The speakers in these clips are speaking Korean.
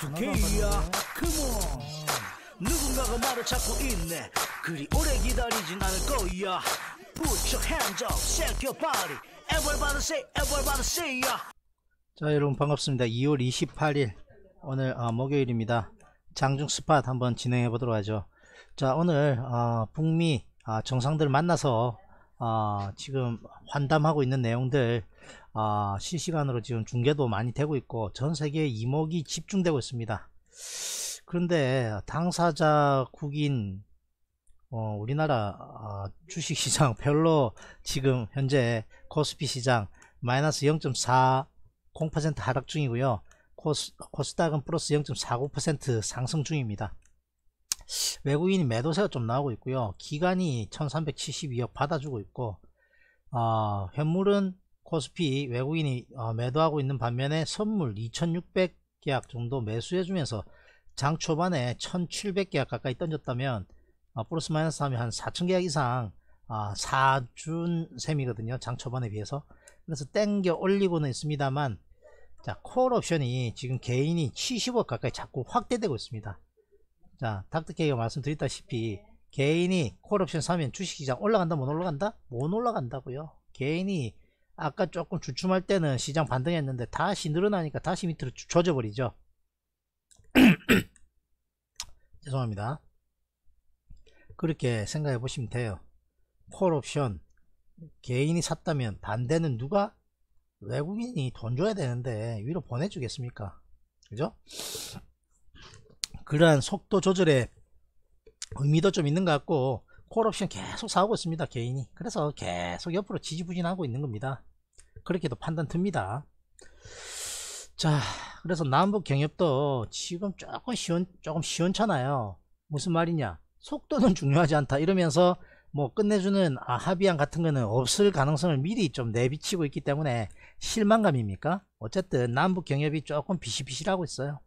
국회의야 그모 누군가가 나를 찾고 있네 그리 오래 기다리진 않을 거야 Put your hands up, shake your body Everybody say, everybody say y a 자 여러분 반갑습니다 2월 28일 오늘 아, 목요일입니다 장중 스팟 한번 진행해 보도록 하죠 자 오늘 아, 북미 아, 정상들 만나서 아, 지금 환담하고 있는 내용들 아, 실시간으로 지금 중계도 많이 되고 있고 전 세계 이목이 집중되고 있습니다. 그런데 당사자국인 어, 우리나라 아, 주식시장 별로 지금 현재 코스피 시장 마이너스 0.40% 하락 중이고요. 코스, 코스닥은 플러스 0.49% 상승 중입니다. 외국인 이 매도세가 좀 나오고 있고요. 기간이 1372억 받아주고 있고 어, 현물은 코스피 외국인이 어, 매도하고 있는 반면에 선물 2600계약 정도 매수해주면서 장 초반에 1700계약 가까이 던졌다면 어, 플러스 마이너스 하면 한 4000계약 이상 아, 사준 셈이거든요 장 초반에 비해서 그래서 땡겨 올리고는 있습니다만 자 콜옵션이 지금 개인이 70억 가까이 자꾸 확대되고 있습니다 자 닥터케이가 말씀드렸다시피 개인이 콜옵션 사면 주식시장 올라간다 못 올라간다? 못 올라간다고요 개인이 아까 조금 주춤할 때는 시장 반등했는데 다시 늘어나니까 다시 밑으로 젖어버리죠 죄송합니다 그렇게 생각해 보시면 돼요 콜옵션 개인이 샀다면 반대는 누가 외국인이 돈 줘야 되는데 위로 보내주겠습니까 그죠 그러한 속도 조절에 의미도 좀 있는 것 같고 콜옵션 계속 사오고 있습니다 개인이 그래서 계속 옆으로 지지부진하고 있는 겁니다 그렇게도 판단 듭니다 자 그래서 남북 경협도 지금 조금 시원 조금 시원찮아요 무슨 말이냐 속도는 중요하지 않다 이러면서 뭐 끝내주는 아, 합의안 같은 거는 없을 가능성을 미리 좀 내비치고 있기 때문에 실망감입니까 어쨌든 남북 경협이 조금 비실비실하고 있어요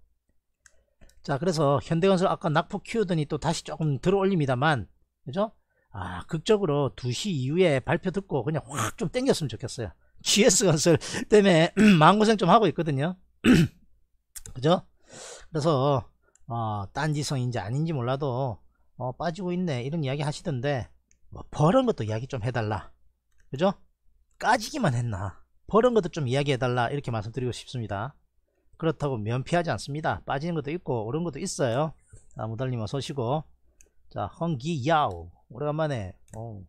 자 그래서 현대건설 아까 낙폭 키우더니 또 다시 조금 들어올립니다만 그죠 아 극적으로 2시 이후에 발표 듣고 그냥 확 좀 땡겼으면 좋겠어요 GS 건설 때문에 마음고생 좀 하고 있거든요. 그죠? 그래서 어, 딴지성인지 아닌지 몰라도 어, 빠지고 있네 이런 이야기 하시던데 뭐 버는 것도 이야기 좀 해달라. 그죠? 까지기만 했나? 버는 것도 좀 이야기해달라 이렇게 말씀드리고 싶습니다. 그렇다고 면피하지 않습니다. 빠지는 것도 있고 오른 것도 있어요. 아, 무달님 어서 오시고 자 헝기야오 오래간만에 오.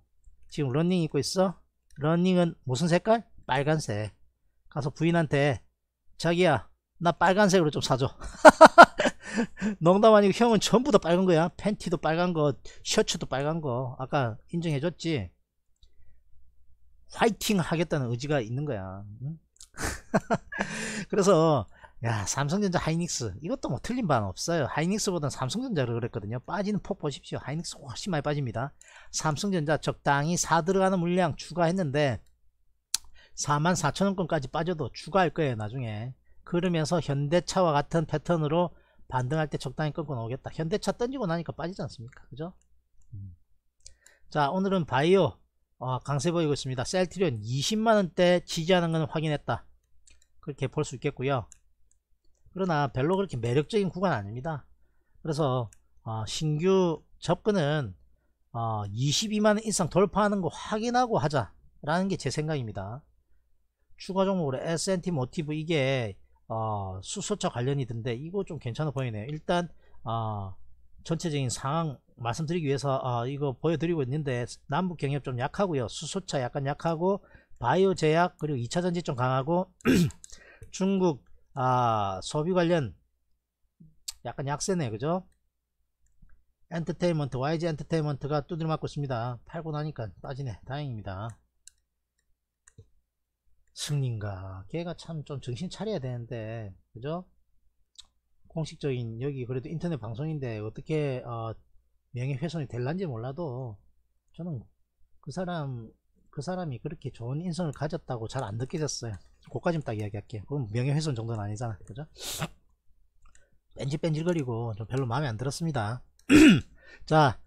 지금 런닝 입고 있어? 런닝은 무슨 색깔? 빨간색 가서 부인한테 자기야 나 빨간색으로 좀 사줘 농담 아니고 형은 전부 다 빨간 거야 팬티도 빨간 거 셔츠도 빨간 거 아까 인정해 줬지 화이팅 하겠다는 의지가 있는 거야 그래서 야 삼성전자 하이닉스 이것도 뭐 틀린 바는 없어요 하이닉스보다는 삼성전자를 그랬거든요 빠지는 폭 보십시오 하이닉스 훨씬 많이 빠집니다 삼성전자 적당히 사 들어가는 물량 추가했는데 4만 4천원권까지 빠져도 추가할 거예요 나중에 그러면서 현대차와 같은 패턴으로 반등할 때 적당히 끊고 나오겠다 현대차 던지고 나니까 빠지지 않습니까 그죠 음. 자 오늘은 바이오 어, 강세 보이고 있습니다 셀트리온 20만원대 지지하는 건 확인했다 그렇게 볼 수 있겠고요 그러나 별로 그렇게 매력적인 구간 아닙니다 그래서 어, 신규 접근은 어, 22만원 이상 돌파하는 거 확인하고 하자라는 게 제 생각입니다 추가 종목으로 S&T 모티브 이게 어, 수소차 관련이던데 이거 좀 괜찮아 보이네요. 일단 어, 전체적인 상황 말씀드리기 위해서 어, 이거 보여드리고 있는데 남북 경협 좀 약하고요. 수소차 약간 약하고 바이오 제약 그리고 2차전지 좀 강하고 중국 아, 소비 관련 약간 약세네 그죠? 엔터테인먼트 YG 엔터테인먼트가 두드려 맞고 있습니다. 팔고 나니까 빠지네 다행입니다. 승리인가 걔가 참 좀 정신 차려야 되는데 그죠 공식적인 여기 그래도 인터넷 방송인데 어떻게 어, 명예훼손이 될란지 몰라도 저는 그 사람 그 사람이 그렇게 좋은 인성을 가졌다고 잘 안 느껴졌어요 그까지만 딱 이야기할게요 그건 명예훼손 정도는 아니잖아 그죠 뺀질뺀질거리고 좀 별로 마음에 안 들었습니다 자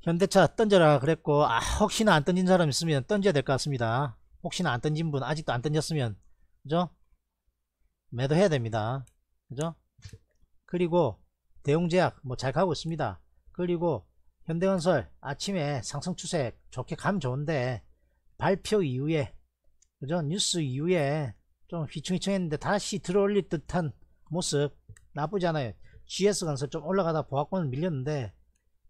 현대차 던져라 그랬고 아 혹시나 안 던진 사람 있으면 던져야 될 것 같습니다 혹시나 안 던진 분 아직도 안 던졌으면 그죠? 매도해야 됩니다. 그죠? 그리고 대웅제약 뭐 잘 가고 있습니다. 그리고 현대건설 아침에 상승 추세 좋게 가면 좋은데 발표 이후에 그죠? 뉴스 이후에 좀 휘청휘청했는데 다시 들어올릴 듯한 모습 나쁘지 않아요. GS건설 좀 올라가다 보합권을 밀렸는데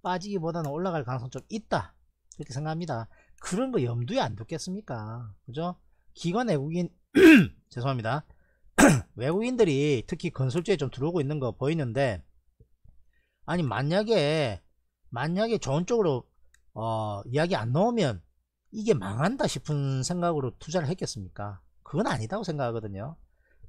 빠지기보다는 올라갈 가능성 좀 있다. 그렇게 생각합니다. 그런 거 염두에 안 뒀겠습니까? 그죠? 기관 외국인 죄송합니다. 외국인들이 특히 건설주에 좀 들어오고 있는 거 보이는데 아니 만약에 만약에 좋은 쪽으로 어, 이야기 안 나오면 이게 망한다 싶은 생각으로 투자를 했겠습니까? 그건 아니다고 생각하거든요.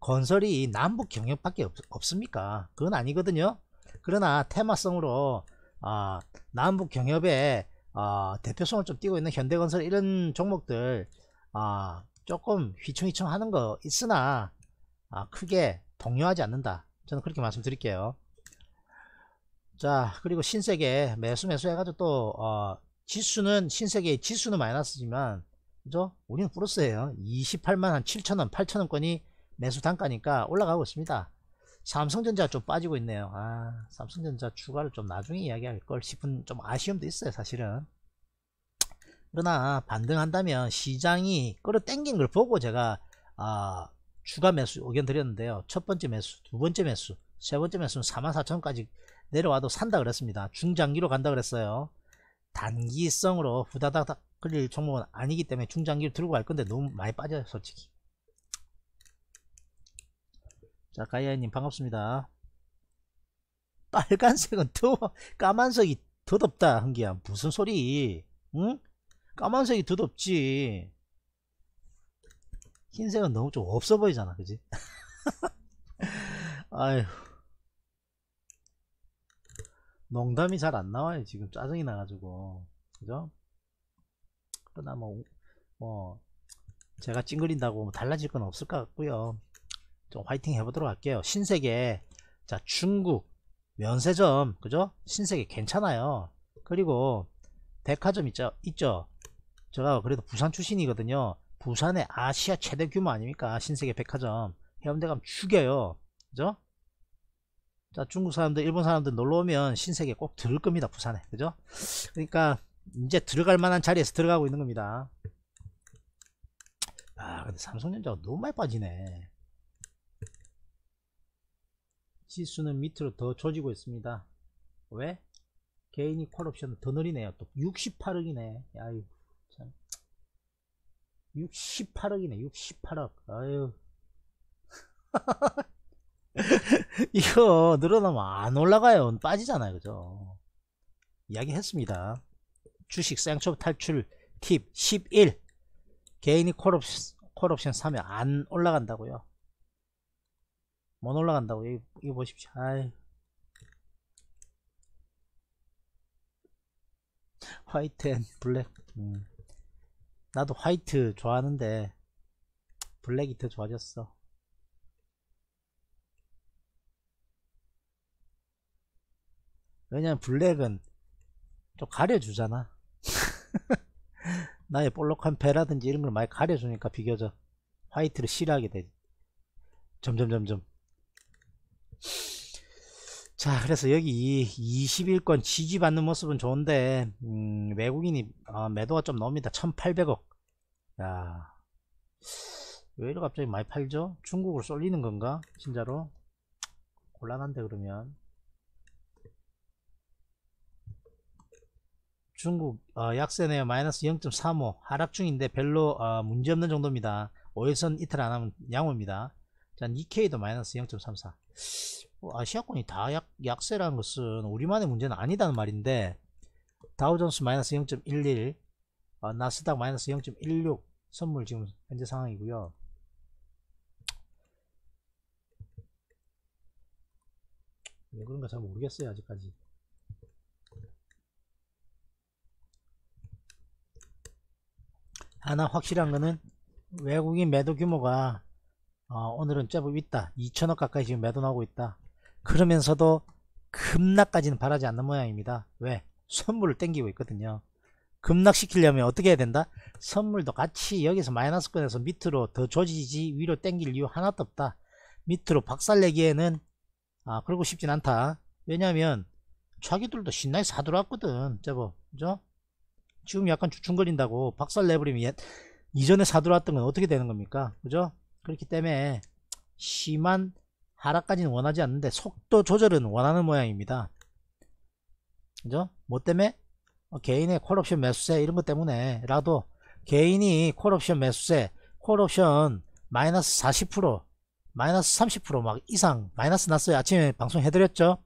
건설이 남북 경협밖에 없, 습니까 그건 아니거든요. 그러나 테마성으로 아, 남북 경협에 어, 대표성을 좀 띄고 있는 현대건설 이런 종목들 어, 조금 휘청휘청 하는 거 있으나 어, 크게 동요하지 않는다 저는 그렇게 말씀드릴게요 자 그리고 신세계 매수 매수 해가지고 또 어, 지수는 신세계 지수는 마이너스지만 그죠 우리는 플러스예요 28만 7천원 8천원권이 매수 단가니까 올라가고 있습니다 삼성전자 좀 빠지고 있네요. 아, 삼성전자 추가를 좀 나중에 이야기할 걸 싶은 좀 아쉬움도 있어요, 사실은. 그러나 반등한다면 시장이 끌어당긴 걸 보고 제가 아, 추가 매수 의견 드렸는데요. 첫 번째 매수, 두 번째 매수, 세 번째 매수는 44,000원까지 내려와도 산다 그랬습니다. 중장기로 간다 그랬어요. 단기성으로 후다닥 끌릴 종목은 아니기 때문에 중장기를 들고 갈 건데 너무 많이 빠져요, 솔직히. 자 가이아님 반갑습니다 빨간색은 더워 까만색이 더 덥다 한기야 무슨 소리 응? 까만색이 더 덥지 흰색은 너무 좀 없어 보이잖아 그지 아휴 농담이 잘 안 나와요 지금 짜증이 나가지고 그죠 그러나 뭐, 뭐 제가 찡그린다고 뭐 달라질 건 없을 것 같고요 좀 화이팅 해보도록 할게요. 신세계, 자, 중국, 면세점, 그죠? 신세계 괜찮아요. 그리고 백화점 있죠? 있죠? 제가 그래도 부산 출신이거든요. 부산의 아시아 최대 규모 아닙니까? 신세계 백화점. 해운대 가면 죽여요. 그죠? 자, 중국 사람들, 일본 사람들 놀러 오면 신세계 꼭 들을 겁니다. 부산에. 그죠? 그러니까 이제 들어갈 만한 자리에서 들어가고 있는 겁니다. 아, 근데 삼성전자가 너무 많이 빠지네. 지수는 밑으로 더 조지고 있습니다. 왜? 개인이 콜옵션 더 느리네요. 또 68억이네. 아유 참. 68억이네. 68억. 아유. 이거 늘어나면 안 올라가요. 빠지잖아요. 그죠? 이야기했습니다. 주식 생첩 탈출 팁 11. 개인이 콜옵션, 콜옵션 사면 안 올라간다고요. 못 올라간다고 여기, 이거 보십시오 아이 화이트 앤 블랙 음. 나도 화이트 좋아하는데 블랙이 더 좋아졌어 왜냐면 블랙은 좀 가려주잖아 나의 볼록한 배라든지 이런 걸 많이 가려주니까 비교적 화이트를 싫어하게 돼 점점점점 자 그래서 여기 2 1일권 지지받는 모습은 좋은데 음, 외국인이 어, 매도가 좀 나옵니다 1800억 야, 왜 이렇게 갑자기 많이 팔죠? 중국으로 쏠리는 건가? 진짜로 곤란한데 그러면 중국 어, 약세네요 마이너스 0.35 하락 중인데 별로 어, 문제없는 정도입니다 5일선 이틀 안하면 양호입니다 자, 니케이도 마이너스 0.34. 어, 아시아권이 다 약, 약세라는 것은 우리만의 문제는 아니다는 말인데, 다우존스 마이너스 0.11, 어, 나스닥 마이너스 0.16 선물 지금 현재 상황이고요. 왜 그런가 잘 모르겠어요, 아직까지. 하나 확실한 거는 외국인 매도 규모가 어, 오늘은 제법 있다 2천억 가까이 지금 매도나오고 있다 그러면서도 급락까지는 바라지 않는 모양입니다 왜? 선물을 땡기고 있거든요 급락시키려면 어떻게 해야 된다? 선물도 같이 여기서 마이너스권에서 밑으로 더 조지지 위로 땡길 이유 하나도 없다 밑으로 박살내기에는 아 그러고 싶진 않다 왜냐면 하 자기들도 신나게 사들어왔거든 제법 그죠? 지금 약간 주춤거린다고 박살내버리면 이전에 사들어왔던 건 어떻게 되는 겁니까? 그죠? 그렇기 때문에 심한 하락까지는 원하지 않는데 속도 조절은 원하는 모양입니다. 그죠? 뭐 때문에? 어, 개인의 콜옵션 매수세 이런 것 때문에라도 개인이 콜옵션 매수세 콜옵션 마이너스 40% 마이너스 30%막 이상 마이너스 났어요. 아침에 방송 해드렸죠?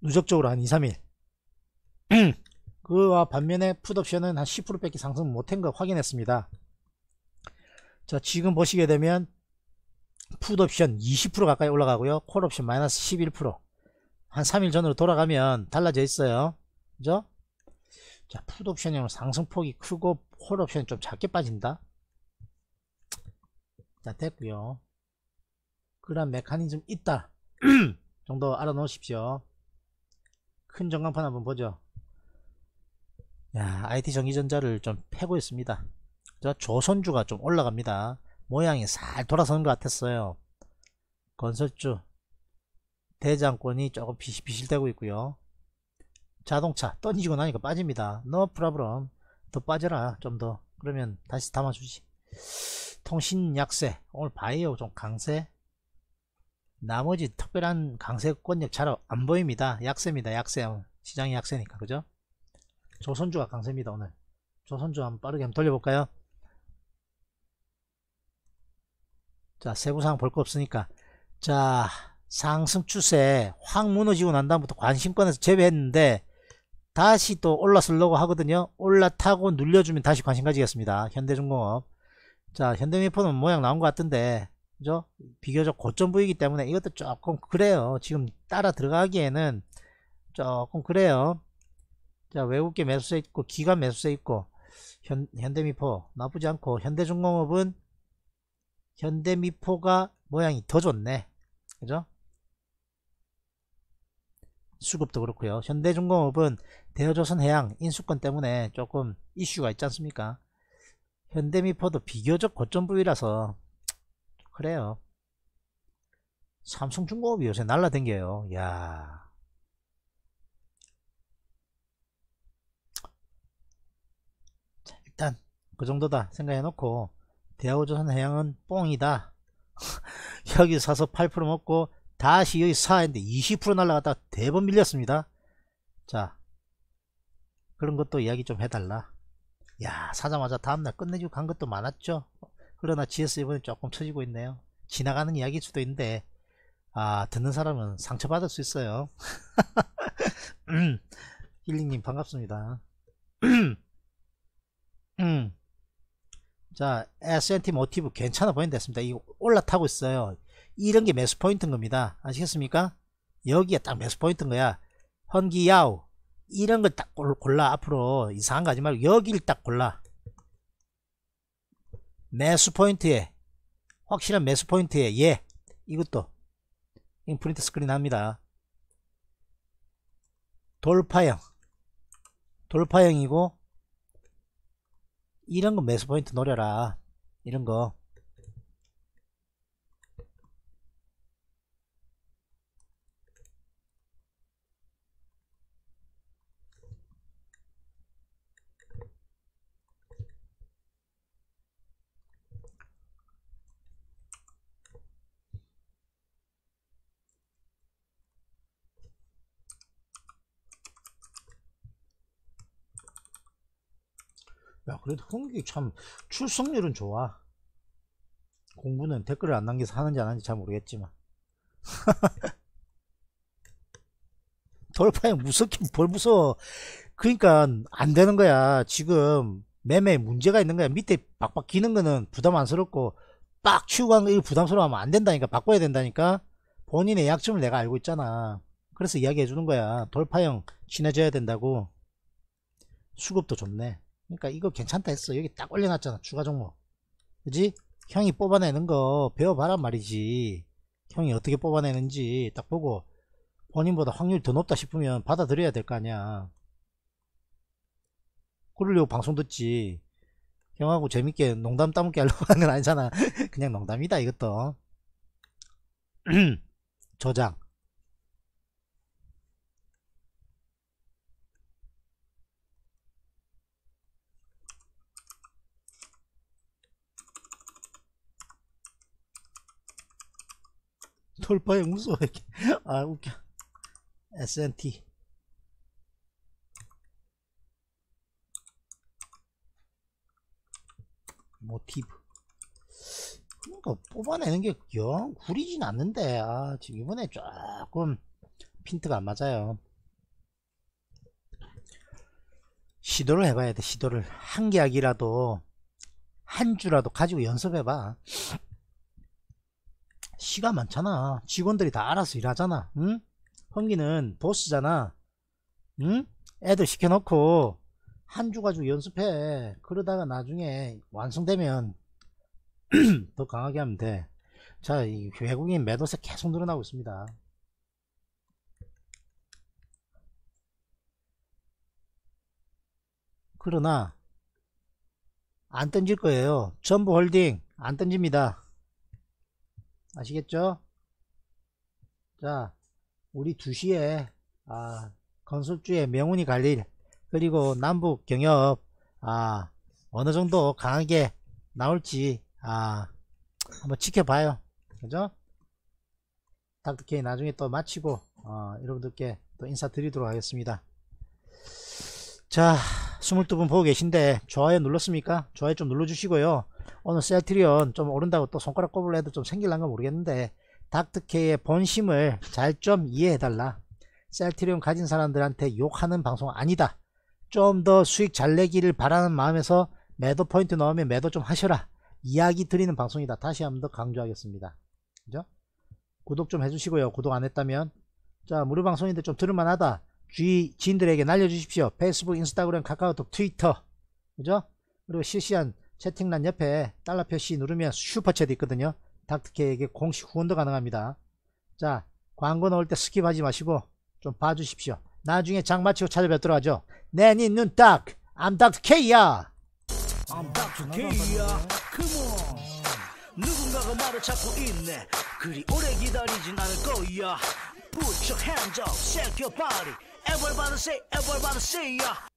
누적적으로 한 2, 3일 그와 반면에 풋옵션은 한 10% 밖에 상승 못한 걸 확인했습니다. 자 지금 보시게 되면 풋옵션 20% 가까이 올라가고요 콜옵션 마이너스 11%한 3일 전으로 돌아가면 달라져 있어요 그죠? 자 풋옵션형은 상승폭이 크고 콜옵션이 좀 작게 빠진다 자 됐고요 그런 메커니즘 있다 정도 알아놓으십시오 큰 전광판 한번 보죠 야 IT 전기전자를 좀 패고 있습니다 자, 조선주가 좀 올라갑니다. 모양이 살 돌아서는 것 같았어요. 건설주, 대장권이 조금 비실비실되고 있고요. 자동차 던지고 나니까 빠집니다. 너 no 프라브럼 더 빠져라 좀 더. 그러면 다시 담아주지. 통신 약세 오늘 바이오 좀 강세. 나머지 특별한 강세권역 잘안 보입니다. 약세입니다. 약세 시장이 약세니까 그죠? 조선주가 강세입니다 오늘. 조선주 한번 빠르게 한번 돌려볼까요? 자 세부사항 볼거 없으니까 자 상승 추세 확 무너지고 난 다음부터 관심권에서 제외했는데 다시 또올라설려고 하거든요 올라타고 눌려주면 다시 관심 가지겠습니다 현대중공업 자 현대미포는 모양 나온 것 같은데 그죠 비교적 고점 부위이기 때문에 이것도 조금 그래요 지금 따라 들어가기에는 조금 그래요 자 외국계 매수세 있고 기관 매수세 있고 현, 현대미포 나쁘지 않고 현대중공업은 현대미포가 모양이 더 좋네 그죠? 수급도 그렇고요 현대중공업은 대여조선해양 인수권 때문에 조금 이슈가 있지 않습니까 현대미포도 비교적 고점 부위라서 그래요 삼성중공업이 요새 날라댕겨요 야 일단 그 정도다 생각해놓고 대우조선 해양은 뽕이다. 여기 사서 8% 먹고 다시 여기 4인데 20% 날라갔다 대번 밀렸습니다. 자 그런 것도 이야기 좀 해달라. 야 사자마자 다음날 끝내주고 간 것도 많았죠. 그러나 GS 이번에 조금 처지고 있네요. 지나가는 이야기일 수도 있는데 아 듣는 사람은 상처받을 수 있어요. 힐링님 음, 반갑습니다. 자 S&T 모티브 괜찮아 보인다 했습니다 이거 올라타고 있어요 이런 게 매수 포인트인 겁니다 아시겠습니까 여기에 딱 매수 포인트인 거야 헌기야우 이런 걸딱 골라 앞으로 이상한 거 하지 말고 여기를 딱 골라 매수 포인트에 확실한 매수 포인트에 예 이것도 인프린트 스크린 합니다 돌파형 돌파형이고 이런 거 매수 포인트 노려라 이런 거 그래도 흥기참 출석률은 좋아 공부는 댓글을 안 남겨서 하는지 안 하는지 잘 모르겠지만 돌파에 무섭긴 벌 무서워 그러니까 안 되는 거야 지금 매매 문제가 있는 거야 밑에 박박 기는 거는 부담 안스럽고 빡 치우고 하는 거 부담스러워하면 안 된다니까 바꿔야 된다니까 본인의 약점을 내가 알고 있잖아 그래서 이야기해 주는 거야 돌파형 친해져야 된다고 수급도 좋네 그러니까 이거 괜찮다 했어 여기 딱 올려놨잖아 추가 종목 그지 형이 뽑아내는 거배워봐란 말이지 형이 어떻게 뽑아내는지 딱 보고 본인보다 확률이 더 높다 싶으면 받아들여야 될 거 아니야 그러려고 방송 듣지 형하고 재밌게 농담 따먹게 하려고 하는 건 아니잖아 그냥 농담이다 이것도 저장 돌파에 무서워 이렇게 아 웃겨 SNT 모티브 그러니까 뽑아내는 게영 구리진 않는데 아 지금 이번에 조금 핀트가 안 맞아요 시도를 해봐야 돼 시도를 한 계약이라도 한 주라도 가지고 연습해봐 시가 많잖아 직원들이 다 알아서 일하잖아 응? 헌기는 보스잖아 응? 애들 시켜놓고 한 주 가지고 연습해 그러다가 나중에 완성되면 더 강하게 하면 돼자 이 외국인 매도세 계속 늘어나고 있습니다 그러나 안 던질 거예요 전부 홀딩 안 던집니다 아시겠죠? 자, 우리 2시에 아, 건설주의 명운이 갈릴 그리고 남북 경협 아, 어느 정도 강하게 나올지 아, 한번 지켜봐요. 그죠? 닥터 K 나중에 또 마치고 어, 여러분들께 또 인사드리도록 하겠습니다. 자, 22분 보고 계신데 좋아요 눌렀습니까? 좋아요 좀 눌러주시고요. 오늘 셀트리온 좀 오른다고 또 손가락 꼽을 애도 좀 생길란가 모르겠는데 닥터케의 본심을 잘 좀 이해해달라 셀트리온 가진 사람들한테 욕하는 방송 아니다 좀 더 수익 잘 내기를 바라는 마음에서 매도 포인트 넣으면 매도 좀 하셔라 이야기 드리는 방송이다 다시 한번 더 강조하겠습니다 그죠? 구독 좀 해주시고요 구독 안 했다면 자 무료방송인데 좀 들을만하다 주위 지인들에게 날려주십시오 페이스북 인스타그램 카카오톡 트위터 그죠? 그리고 실시간 채팅란 옆에 달러 표시 누르면 슈퍼챗이 있거든요. 닥터케에게 공식 후원도 가능합니다. 자 광고 나올 때 스킵하지 마시고 좀 봐주십시오. 나중에 장 마치고 찾아뵙도록 하죠. 내니 눈 딱! 암 닥터케이야! 암 닥터케이야! 그모! 누군가가 말을 찾고 있네 그리 오래 기다리진 않을 거야 Put your hands up, shake your body Everybody say, everybody say yeah